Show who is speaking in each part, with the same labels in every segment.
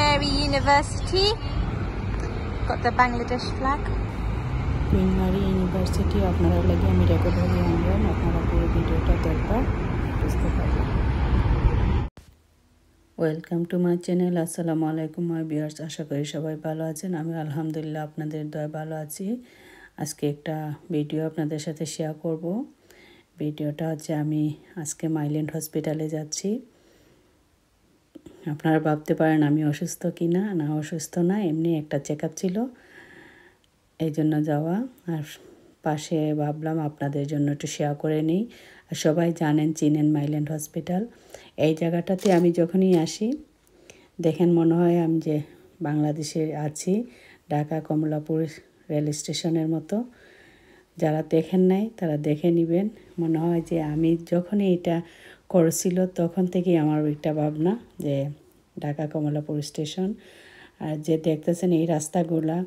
Speaker 1: Mary University. Got the Bangladesh flag. Queen Mary University to go to record হয়ে আনবেন আপনারা পুরো ভিডিওটা দেখবেন বুঝতে পারবেন ওয়েলকাম টু মাই চ্যানেল আসসালামু আলাইকুম মাই বিয়ার্স আশা করি সবাই ভালো আছেন আমি আলহামদুলিল্লাহ আপনাদের দয় ভালো আছি আজকে একটা ভিডিও আপনাদের সাথে শেয়ার করব ভিডিওটা হচ্ছে আমি আজকে মাইল্যান্ড হসপিটালে যাচ্ছি আপনারা ভাবতে পারেন আমি অসুস্থ কি না না অসুস্থ না এমনি একটা চেক ছিল এই জন্য যাওয়া আর পাশে ভাবলাম আপনাদের জন্য একটু শেয়ার করে নিই আর সবাই জানেন চিনেন মাইল্যান্ড হসপিটাল এই জায়গাটাতে আমি যখনই আসি দেখেন মনে হয় আমি যে বাংলাদেশে আছি ঢাকা কমলাপুর রেল স্টেশনের মতো যারা দেখেন নাই তারা দেখে নেবেন মনে হয় যে আমি যখনই এটা করেছিল তখন থেকেই আমার একটা ভাবনা যে ঢাকা কমলাপুর স্টেশন আর যে দেখতেছেন এই রাস্তাগুলা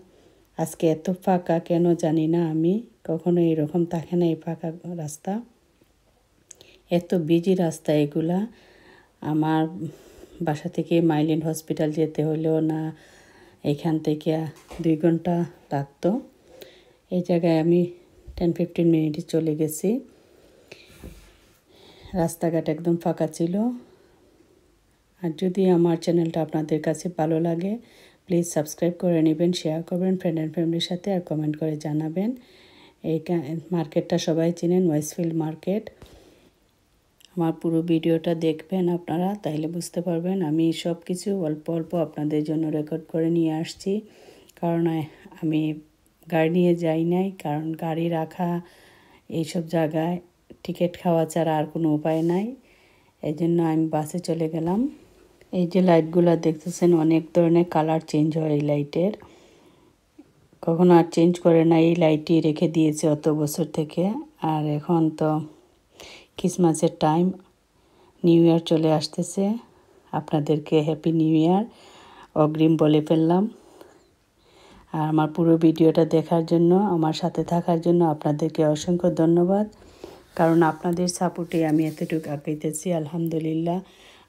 Speaker 1: আজকে এত ফাঁকা কেন জানি না আমি কখনো এরকম থাকে না এই ফাঁকা রাস্তা এত বিজি রাস্তা এগুলা আমার বাসা থেকে মাইলিন হসপিটাল যেতে হলেও না এখান থেকে দুই ঘন্টা লাগতো এই জায়গায় আমি টেন ফিফটিন মিনিটে চলে গেছি রাস্তাঘাট একদম ফাঁকা ছিল আর যদি আমার চ্যানেলটা আপনাদের কাছে ভালো লাগে প্লিজ সাবস্ক্রাইব করে নেবেন শেয়ার করবেন ফ্রেন্ড অ্যান্ড ফ্যামিলির সাথে আর কমেন্ট করে জানাবেন এই মার্কেটটা সবাই চিনেন ওয়েস্টফিল্ড মার্কেট আমার পুরো ভিডিওটা দেখবেন আপনারা তাইলে বুঝতে পারবেন আমি সব কিছু অল্প অল্প আপনাদের জন্য রেকর্ড করে নিয়ে আসছি কারণ আমি গাড়ি নিয়ে যাই নাই কারণ গাড়ি রাখা এইসব জায়গায় টিকিট খাওয়া ছাড়া আর কোনো উপায় নাই এই জন্য আমি বাসে চলে গেলাম এই যে লাইটগুলো দেখতেছেন অনেক ধরনের কালার চেঞ্জ হয় এই লাইটের কখনো আর চেঞ্জ করে না এই লাইটটি রেখে দিয়েছে অত বছর থেকে আর এখন তো ক্রিসমাসের টাইম নিউ ইয়ার চলে আসতেছে আপনাদেরকে হ্যাপি নিউ ইয়ার অগ্রিম বলে ফেললাম আর আমার পুরো ভিডিওটা দেখার জন্য আমার সাথে থাকার জন্য আপনাদেরকে অসংখ্য ধন্যবাদ কারণ আপনাদের সাপোর্টে আমি এতটুকু আঁকাইতেছি আলহামদুলিল্লাহ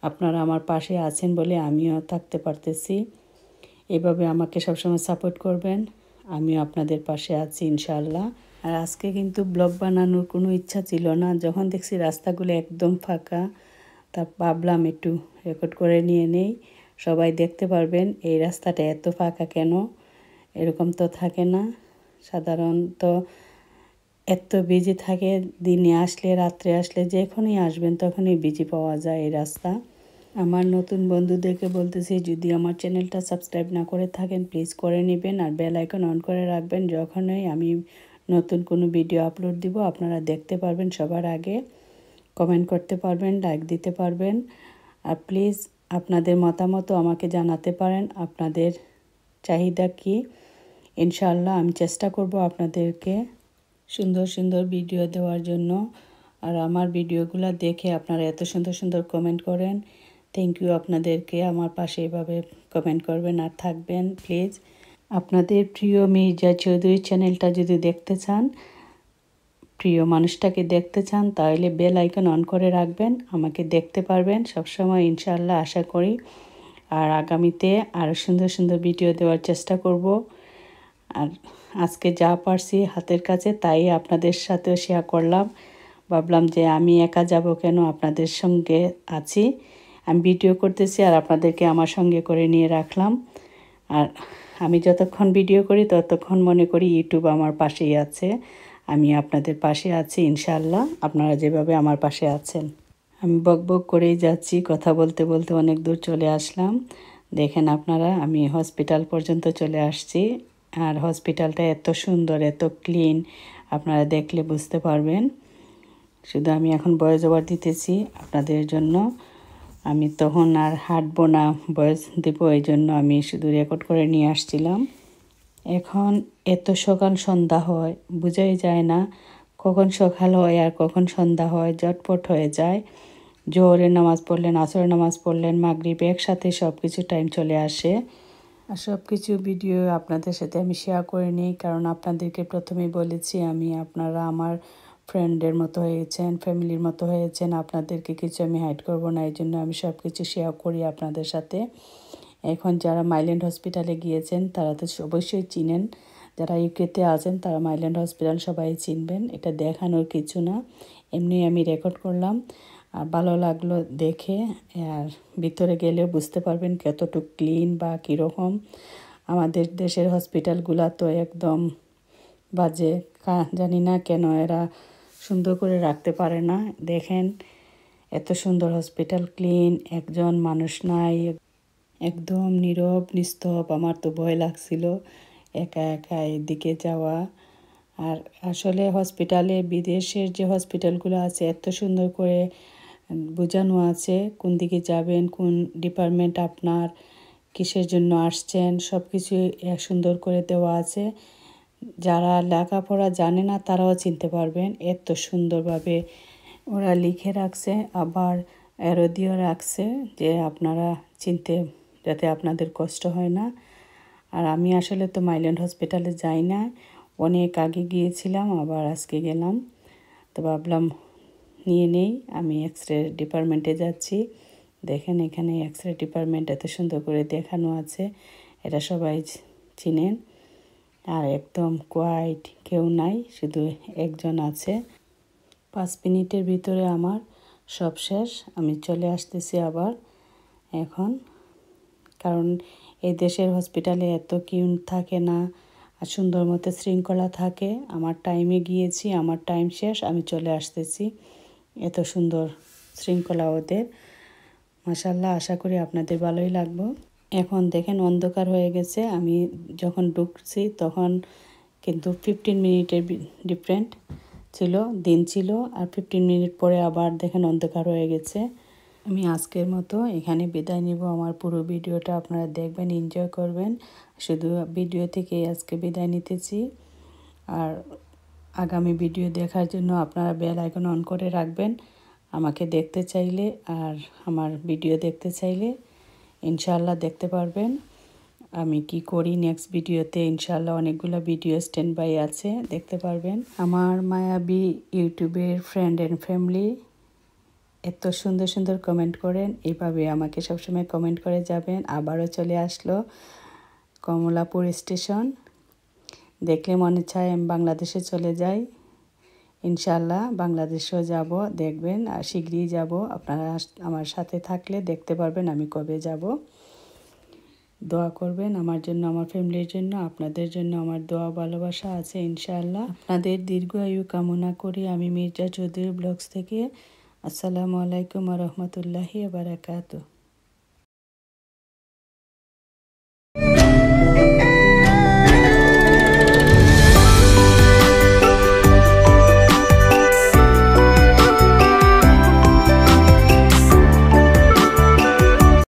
Speaker 1: আপনারা আমার পাশে আছেন বলে আমিও থাকতে পারতেছি এভাবে আমাকে সবসময় সাপোর্ট করবেন আমিও আপনাদের পাশে আছি ইনশাল্লাহ আর আজকে কিন্তু ব্লগ বানানোর কোনো ইচ্ছা ছিল না যখন দেখছি রাস্তাগুলো একদম ফাঁকা তা ভাবলাম একটু রেকর্ড করে নিয়ে নেই সবাই দেখতে পারবেন এই রাস্তাটা এত ফাঁকা কেন এরকম তো থাকে না সাধারণত এত বিজি থাকে দিনে আসলে রাত্রে আসলে যেখানেই আসবেন তখনই বিজি পাওয়া যায় এই রাস্তা আমার নতুন বন্ধুদেরকে বলতেছি যদি আমার চ্যানেলটা সাবস্ক্রাইব না করে থাকেন প্লিজ করে নেবেন আর বেল আইকন অন করে রাখবেন যখনই আমি নতুন কোনো ভিডিও আপলোড দিব আপনারা দেখতে পারবেন সবার আগে কমেন্ট করতে পারবেন লাইক দিতে পারবেন আর প্লিজ আপনাদের মতামতও আমাকে জানাতে পারেন আপনাদের চাহিদা কি ইনশাল্লাহ আমি চেষ্টা করব আপনাদেরকে সুন্দর সুন্দর ভিডিও দেওয়ার জন্য আর আমার ভিডিওগুলো দেখে আপনারা এত সুন্দর সুন্দর কমেন্ট করেন থ্যাংক ইউ আপনাদেরকে আমার পাশে এভাবে কমেন্ট করবেন আর থাকবেন প্লিজ আপনাদের প্রিয় মির্জা চৌধুরী চ্যানেলটা যদি দেখতে চান প্রিয় মানুষটাকে দেখতে চান তাহলে বেল আইকন অন করে রাখবেন আমাকে দেখতে পারবেন সবসময় ইনশাল্লাহ আশা করি আর আগামীতে আরও সুন্দর সুন্দর ভিডিও দেওয়ার চেষ্টা করব আর আজকে যা পারছি হাতের কাছে তাই আপনাদের সাথেও শেয়ার করলাম ভাবলাম যে আমি একা যাব কেন আপনাদের সঙ্গে আছি আমি ভিডিও করতেছি আর আপনাদেরকে আমার সঙ্গে করে নিয়ে রাখলাম আর আমি যতক্ষণ ভিডিও করি ততক্ষণ মনে করি ইউটিউব আমার পাশেই আছে আমি আপনাদের পাশে আছি ইনশাল্লাহ আপনারা যেভাবে আমার পাশে আছেন আমি বক বক করেই যাচ্ছি কথা বলতে বলতে অনেক দূর চলে আসলাম দেখেন আপনারা আমি হসপিটাল পর্যন্ত চলে আসছি আর হসপিটালটা এত সুন্দর এত ক্লিন আপনারা দেখলে বুঝতে পারবেন শুধু আমি এখন বয়স ওভার দিতেছি আপনাদের জন্য আমি তখন আর হাঁটবো না বয়স দেব এই জন্য আমি শুধু রেকর্ড করে নিয়ে আসছিলাম এখন এত সকাল সন্ধ্যা হয় বোঝাই যায় না কখন সকাল হয় আর কখন সন্ধ্যা হয় জটপট হয়ে যায় জোহরের নামাজ পড়লেন আসরের নামাজ পড়লেন মাগরিব একসাথে সব কিছু টাইম চলে আসে আর সব কিছু ভিডিও আপনাদের সাথে আমি শেয়ার করে নিই কারণ আপনাদেরকে প্রথমেই বলেছি আমি আপনারা আমার ফ্রেন্ডের মতো হয়েছেন ফ্যামিলির মতো হয়েছেন আপনাদেরকে কিছু আমি হাইড করব না এই জন্য আমি সব কিছু শেয়ার করি আপনাদের সাথে এখন যারা মাইল্যান্ড হসপিটালে গিয়েছেন তারা তো অবশ্যই চিনেন যারা ইউকেতে আছেন তারা মাইল্যান্ড হসপিটাল সবাই চিনবেন এটা দেখানোর কিছু না এমনি আমি রেকর্ড করলাম আর ভালো লাগলো দেখে আর ভিতরে গেলে বুঝতে পারবেন কতটুকু ক্লিন বা কীরকম আমাদের দেশের হসপিটালগুলা তো একদম বাজে জানি না কেন এরা সুন্দর করে রাখতে পারে না দেখেন এত সুন্দর হসপিটাল ক্লিন একজন মানুষ নাই একদম নীরব নিস্তব আমার তো ভয় লাগছিল একা একা এদিকে যাওয়া আর আসলে হসপিটালে বিদেশের যে হসপিটালগুলো আছে এত সুন্দর করে বোঝানো আছে কোন দিকে যাবেন কোন ডিপার্টমেন্ট আপনার কিসের জন্য আসছেন সব কিছু সুন্দর করে দেওয়া আছে যারা লেখাপড়া জানে না তারাও চিনতে পারবেন এত সুন্দরভাবে ওরা লিখে রাখছে আবার এরো দিয়েও রাখছে যে আপনারা চিনতে যাতে আপনাদের কষ্ট হয় না আর আমি আসলে তো মাইল্যান্ড হসপিটালে যাই না অনেক আগে গিয়েছিলাম আবার আজকে গেলাম তো ভাবলাম নিয়ে নেই আমি এক্স রে ডিপার্টমেন্টে যাচ্ছি দেখেন এখানে এক্স রে ডিপার্টমেন্ট এত সুন্দর করে দেখানো আছে এটা সবাই চিনেন আর একদম কোয়াইট কেউ নাই শুধু একজন আছে পাঁচ মিনিটের ভিতরে আমার সব শেষ আমি চলে আসতেছি আবার এখন কারণ এই দেশের হসপিটালে এত কিউ থাকে না আর সুন্দর মতো শৃঙ্খলা থাকে আমার টাইমে গিয়েছি আমার টাইম শেষ আমি চলে আসতেছি এত সুন্দর শৃঙ্খলা ওদের মাসাল্লাহ আশা করি আপনাদের ভালোই লাগবো এখন দেখেন অন্ধকার হয়ে গেছে আমি যখন ঢুকছি তখন কিন্তু ফিফটিন মিনিটের ডিফারেন্ট ছিল দিন ছিল আর ফিফটিন মিনিট পরে আবার দেখেন অন্ধকার হয়ে গেছে আমি আজকের মতো এখানে বিদায় নিব আমার পুরো ভিডিওটা আপনারা দেখবেন এনজয় করবেন শুধু ভিডিও থেকে আজকে বিদায় নিতেছি আর আগামী ভিডিও দেখার জন্য আপনারা বেল আইকন অন করে রাখবেন আমাকে দেখতে চাইলে আর আমার ভিডিও দেখতে চাইলে ইনশাল্লাহ দেখতে পারবেন আমি কি করি নেক্সট ভিডিওতে ইনশাল্লাহ অনেকগুলো ভিডিও স্ট্যান্ড বাই আছে দেখতে পারবেন আমার মায়াবী ইউটিউবের ফ্রেন্ড অ্যান্ড ফ্যামিলি এত সুন্দর সুন্দর কমেন্ট করেন এভাবে আমাকে সবসময় কমেন্ট করে যাবেন আবারও চলে আসলো কমলাপুর স্টেশন দেখলে মনে চায় আমি বাংলাদেশে চলে যাই ইনশাল্লাহ বাংলাদেশেও যাব দেখবেন আর শীঘ্রই যাব আপনারা আমার সাথে থাকলে দেখতে পারবেন আমি কবে যাব দোয়া করবেন আমার জন্য আমার ফ্যামিলির জন্য আপনাদের জন্য আমার দোয়া ভালোবাসা আছে ইনশাআল্লাহ আপনাদের দীর্ঘ আয়ু কামনা করি আমি মির্জা চৌধুরী ব্লগস থেকে আসসালামু আলাইকুম রহমতুল্লাহি বারাকাতু